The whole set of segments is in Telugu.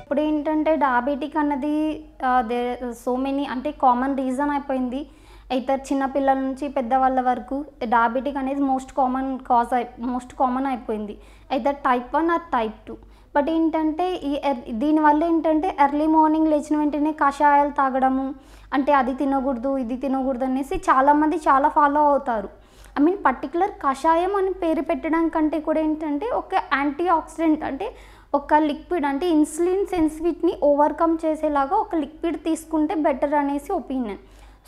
ఇప్పుడు ఏంటంటే డయాబెటిక్ అన్నది దే సో మెనీ అంటే కామన్ రీజన్ అయిపోయింది అయితే చిన్నపిల్లల నుంచి పెద్దవాళ్ళ వరకు డయాబెటిక్ అనేది మోస్ట్ కామన్ కాజ్ అయి మోస్ట్ కామన్ అయిపోయింది అయితే type one or type two but ఏంటంటే ఈ దీనివల్ల ఏంటంటే ఎర్లీ మార్నింగ్ లేచిన వెంటనే కషాయాలు తాగడము అంటే అది తినకూడదు ఇది తినకూడదు అనేసి చాలామంది చాలా ఫాలో అవుతారు ఐ మీన్ పర్టికులర్ కషాయం అని పేరు పెట్టడం కంటే కూడా ఏంటంటే ఒక యాంటీ ఆక్సిడెంట్ అంటే ఒక లిక్విడ్ అంటే ఇన్సులిన్ సెన్సిటివిటీని ఓవర్కమ్ చేసేలాగా ఒక లిక్విడ్ తీసుకుంటే బెటర్ అనేసి ఒపీనియన్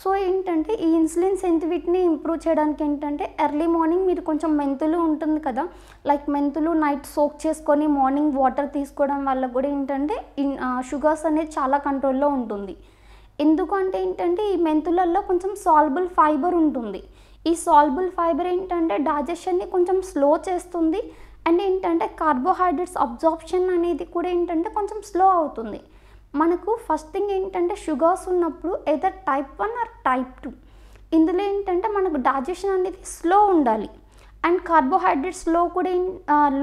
సో ఏంటంటే ఈ ఇన్సులిన్ సెన్సిటివిటీని ఇంప్రూవ్ చేయడానికి ఏంటంటే ఎర్లీ మార్నింగ్ మీరు కొంచెం మెంతులు ఉంటుంది కదా లైక్ మెంతులు నైట్ సోక్ చేసుకొని మార్నింగ్ వాటర్ తీసుకోవడం వల్ల కూడా ఏంటంటే షుగర్స్ అనేది చాలా కంట్రోల్లో ఉంటుంది ఎందుకంటే ఏంటంటే ఈ మెంతులలో కొంచెం సాల్బుల్ ఫైబర్ ఉంటుంది ఈ సాల్బుల్ ఫైబర్ ఏంటంటే డైజెషన్ని కొంచెం స్లో చేస్తుంది అండ్ ఏంటంటే కార్బోహైడ్రేట్స్ అబ్జార్ప్షన్ అనేది కూడా ఏంటంటే కొంచెం స్లో అవుతుంది మనకు ఫస్ట్ థింగ్ ఏంటంటే షుగర్స్ ఉన్నప్పుడు either type one or type two ఇందులో ఏంటంటే మనకు డైజెషన్ అనేది స్లో ఉండాలి అండ్ కార్బోహైడ్రేట్స్ లో కూడా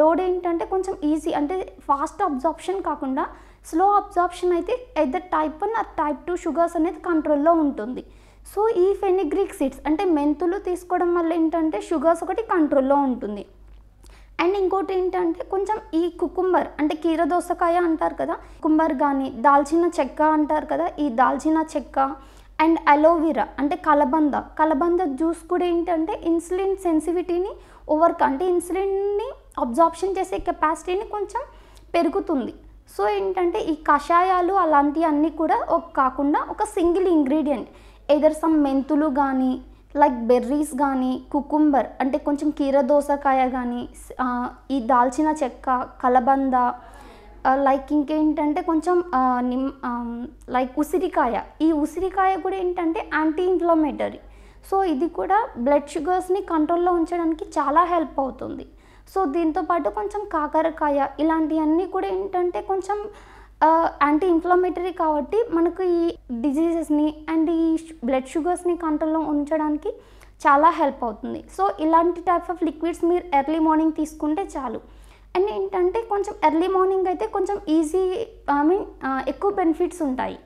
లోడ్ ఏంటంటే కొంచెం ఈజీ అంటే ఫాస్ట్ అబ్జార్ప్షన్ కాకుండా స్లో అబ్జార్ప్షన్ అయితే either type one or type two sugars అనేది కంట్రోల్లో ఉంటుంది సో ఈ ఫెనిగ్రిక్ సీడ్స్ అంటే మెంతులు తీసుకోవడం వల్ల ఏంటంటే షుగర్స్ ఒకటి కంట్రోల్లో ఉంటుంది అండ్ ఇంకోటి ఏంటంటే కొంచెం ఈ కుకుంబర్ అంటే కీర దోసకాయ అంటారు కదా కుకుంబర్ కానీ దాల్చిన చెక్క అంటారు కదా ఈ దాల్చిన చెక్క అండ్ అలోవెరా అంటే కలబంద కలబంద జ్యూస్ కూడా ఏంటంటే ఇన్సులిన్ సెన్సిటివిటీని ఓవర్క అంటే ఇన్సులిన్ని అబ్జార్ప్షన్ చేసే కెపాసిటీని కొంచెం పెరుగుతుంది సో ఏంటంటే ఈ కషాయాలు అలాంటివన్నీ కూడా ఒక కాకుండా ఒక సింగిల్ ఇంగ్రీడియంట్ ఎదర్ సమ్ మెంతులు కానీ లైక్ బెర్రీస్ కానీ కుకుంబర్ అంటే కొంచెం కీర దోసకాయ కానీ ఈ దాల్చిన చెక్క కలబంద లైక్ ఇంకేంటంటే కొంచెం నిమ్ లైక్ ఉసిరికాయ ఈ ఉసిరికాయ కూడా ఏంటంటే యాంటీ ఇన్ఫ్లమేటరీ సో ఇది కూడా బ్లడ్ షుగర్స్ని కంట్రోల్లో ఉంచడానికి చాలా హెల్ప్ అవుతుంది సో దీంతోపాటు కొంచెం కాకరకాయ ఇలాంటివన్నీ కూడా ఏంటంటే కొంచెం యాంటీ ఇన్ఫ్లమేటరీ కాబట్టి మనకు ఈ డిజీజెస్ని అండ్ ఈ బ్లడ్ షుగర్స్ని కంట్రోల్లో ఉంచడానికి చాలా హెల్ప్ అవుతుంది సో ఇలాంటి టైప్ ఆఫ్ లిక్విడ్స్ మీరు ఎర్లీ మార్నింగ్ తీసుకుంటే చాలు అండ్ ఏంటంటే కొంచెం ఎర్లీ మార్నింగ్ అయితే కొంచెం ఈజీ ఐ మీన్ ఎక్కువ బెనిఫిట్స్ ఉంటాయి